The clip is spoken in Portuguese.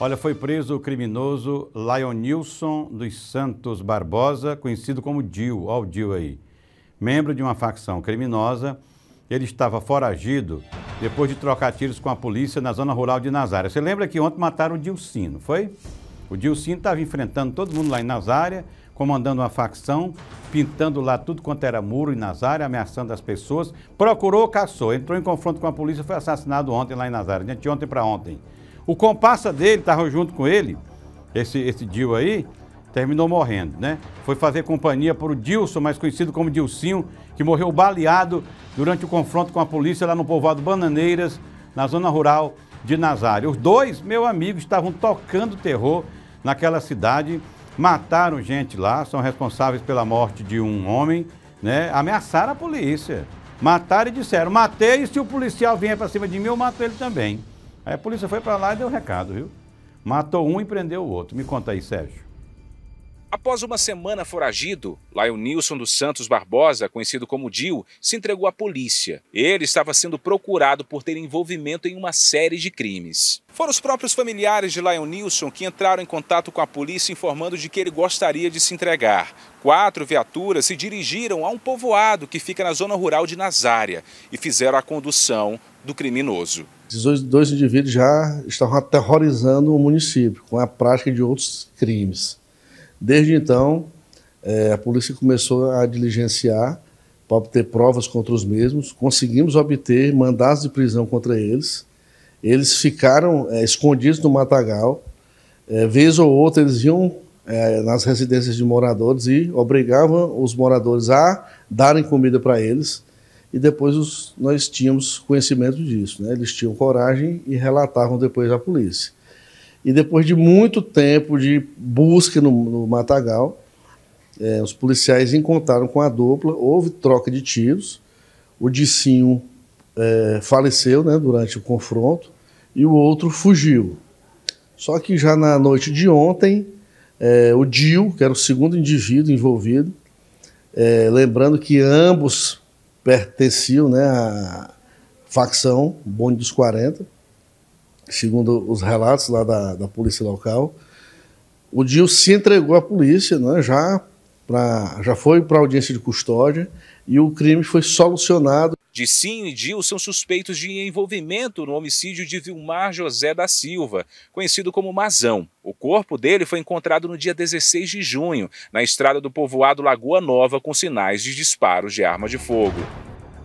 Olha, foi preso o criminoso Lionilson dos Santos Barbosa, conhecido como Dil, ó o Dil aí. Membro de uma facção criminosa, ele estava foragido depois de trocar tiros com a polícia na zona rural de Nazária. Você lembra que ontem mataram o Dilcino, foi? O Dilcino estava enfrentando todo mundo lá em Nazária, comandando uma facção, pintando lá tudo quanto era muro em Nazária, ameaçando as pessoas. Procurou, caçou, entrou em confronto com a polícia, foi assassinado ontem lá em Nazária, de ontem para ontem. O comparsa dele, estava junto com ele, esse, esse Dil aí, terminou morrendo, né? Foi fazer companhia para o Dilson, mais conhecido como Dilcinho, que morreu baleado durante o confronto com a polícia lá no povoado Bananeiras, na zona rural de Nazário. Os dois, meu amigo, estavam tocando terror naquela cidade, mataram gente lá, são responsáveis pela morte de um homem, né? Ameaçaram a polícia. Mataram e disseram: matei, e se o policial vier para cima de mim, eu mato ele também. Aí a polícia foi para lá e deu recado, viu? Matou um e prendeu o outro. Me conta aí, Sérgio. Após uma semana foragido, Lionilson dos Santos Barbosa, conhecido como Dil, se entregou à polícia. Ele estava sendo procurado por ter envolvimento em uma série de crimes. Foram os próprios familiares de Lionilson que entraram em contato com a polícia informando de que ele gostaria de se entregar. Quatro viaturas se dirigiram a um povoado que fica na zona rural de Nazária e fizeram a condução do criminoso. Os dois indivíduos já estavam aterrorizando o município com a prática de outros crimes. Desde então, é, a polícia começou a diligenciar para obter provas contra os mesmos. Conseguimos obter mandados de prisão contra eles. Eles ficaram é, escondidos no matagal. É, vez ou outra, eles iam é, nas residências de moradores e obrigavam os moradores a darem comida para eles. E depois os, nós tínhamos conhecimento disso. Né? Eles tinham coragem e relatavam depois à polícia. E depois de muito tempo de busca no, no matagal, é, os policiais encontraram com a dupla, houve troca de tiros. O Dicinho é, faleceu né, durante o confronto e o outro fugiu. Só que já na noite de ontem, é, o Dil, que era o segundo indivíduo envolvido, é, lembrando que ambos pertenciam né, à facção Bonde dos 40, segundo os relatos lá da, da polícia local, o Dil se entregou à polícia, né, já, pra, já foi para audiência de custódia e o crime foi solucionado. Sim e Dil são suspeitos de envolvimento no homicídio de Vilmar José da Silva, conhecido como Mazão. O corpo dele foi encontrado no dia 16 de junho, na estrada do povoado Lagoa Nova, com sinais de disparos de arma de fogo.